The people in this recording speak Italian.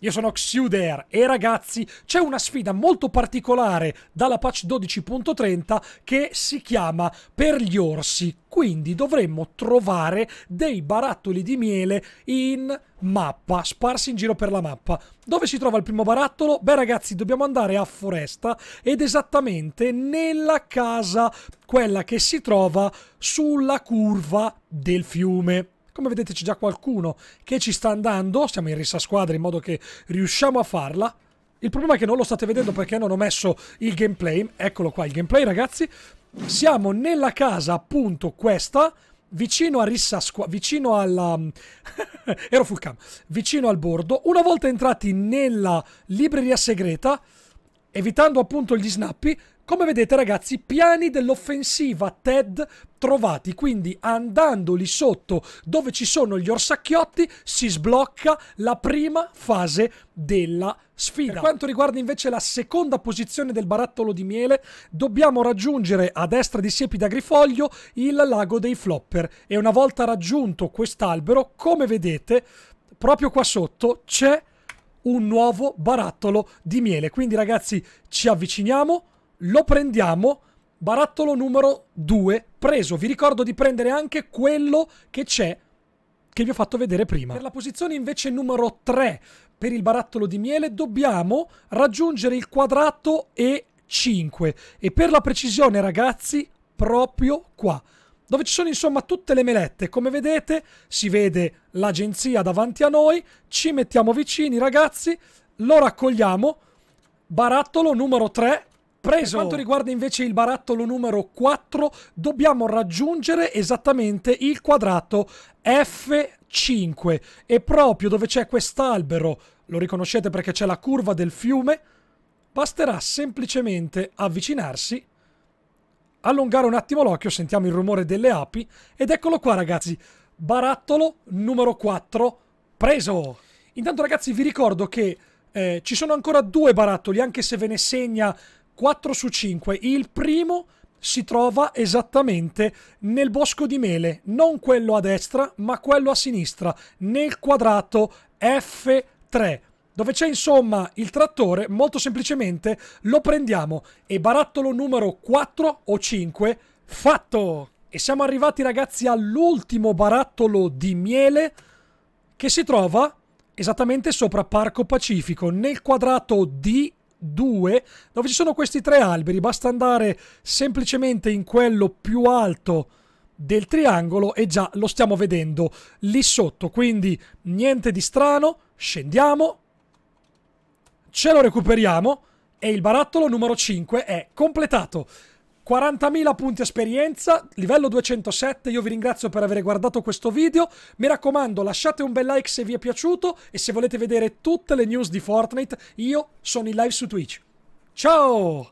Io sono Xuder e ragazzi c'è una sfida molto particolare dalla patch 12.30 che si chiama Per gli orsi, quindi dovremmo trovare dei barattoli di miele in mappa, sparsi in giro per la mappa. Dove si trova il primo barattolo? Beh ragazzi dobbiamo andare a foresta ed esattamente nella casa, quella che si trova sulla curva del fiume. Come vedete c'è già qualcuno che ci sta andando, siamo in rissa squadra in modo che riusciamo a farla. Il problema è che non lo state vedendo perché non ho messo il gameplay. Eccolo qua il gameplay ragazzi. Siamo nella casa appunto questa, vicino a rissa squadra, vicino alla... ero full cam, vicino al bordo. Una volta entrati nella libreria segreta evitando appunto gli snappi. Come vedete ragazzi, piani dell'offensiva TED trovati, quindi andandoli sotto dove ci sono gli orsacchiotti si sblocca la prima fase della sfida. Per quanto riguarda invece la seconda posizione del barattolo di miele, dobbiamo raggiungere a destra di siepi grifoglio il lago dei flopper e una volta raggiunto quest'albero, come vedete, proprio qua sotto c'è un nuovo barattolo di miele. Quindi ragazzi ci avviciniamo, lo prendiamo, barattolo numero 2 preso. Vi ricordo di prendere anche quello che c'è che vi ho fatto vedere prima. Per la posizione invece numero 3 per il barattolo di miele dobbiamo raggiungere il quadrato e 5 e per la precisione ragazzi proprio qua dove ci sono insomma tutte le melette. Come vedete si vede l'agenzia davanti a noi, ci mettiamo vicini ragazzi, lo raccogliamo, barattolo numero 3. Preso. Per quanto riguarda invece il barattolo numero 4, dobbiamo raggiungere esattamente il quadrato F5 e proprio dove c'è quest'albero, lo riconoscete perché c'è la curva del fiume, basterà semplicemente avvicinarsi allungare un attimo l'occhio, sentiamo il rumore delle api ed eccolo qua ragazzi, barattolo numero 4 preso. Intanto ragazzi vi ricordo che eh, ci sono ancora due barattoli, anche se ve ne segna 4 su 5. Il primo si trova esattamente nel bosco di mele, non quello a destra, ma quello a sinistra, nel quadrato F3 dove c'è insomma il trattore, molto semplicemente lo prendiamo e barattolo numero 4 o 5 fatto! E siamo arrivati ragazzi all'ultimo barattolo di miele che si trova esattamente sopra Parco Pacifico, nel quadrato D2, dove ci sono questi tre alberi. Basta andare semplicemente in quello più alto del triangolo e già lo stiamo vedendo lì sotto. Quindi niente di strano, scendiamo, ce lo recuperiamo e il barattolo numero 5 è completato. 40.000 punti esperienza, livello 207, io vi ringrazio per aver guardato questo video, mi raccomando lasciate un bel like se vi è piaciuto e se volete vedere tutte le news di Fortnite io sono in live su Twitch. Ciao!